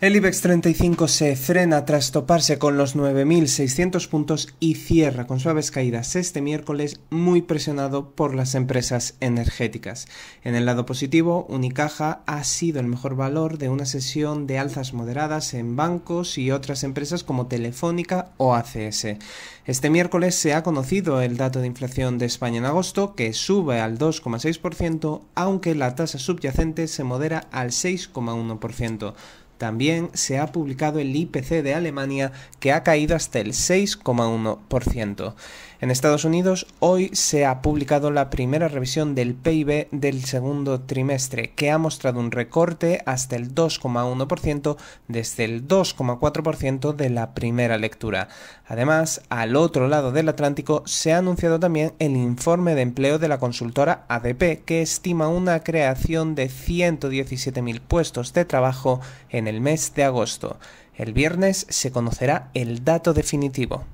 El IBEX 35 se frena tras toparse con los 9.600 puntos y cierra con suaves caídas este miércoles muy presionado por las empresas energéticas. En el lado positivo, Unicaja ha sido el mejor valor de una sesión de alzas moderadas en bancos y otras empresas como Telefónica o ACS. Este miércoles se ha conocido el dato de inflación de España en agosto que sube al 2,6% aunque la tasa subyacente se modera al 6,1%. También se ha publicado el IPC de Alemania que ha caído hasta el 6,1%. En Estados Unidos hoy se ha publicado la primera revisión del PIB del segundo trimestre, que ha mostrado un recorte hasta el 2,1% desde el 2,4% de la primera lectura. Además, al otro lado del Atlántico se ha anunciado también el informe de empleo de la consultora ADP, que estima una creación de 117.000 puestos de trabajo en el mes de agosto. El viernes se conocerá el dato definitivo.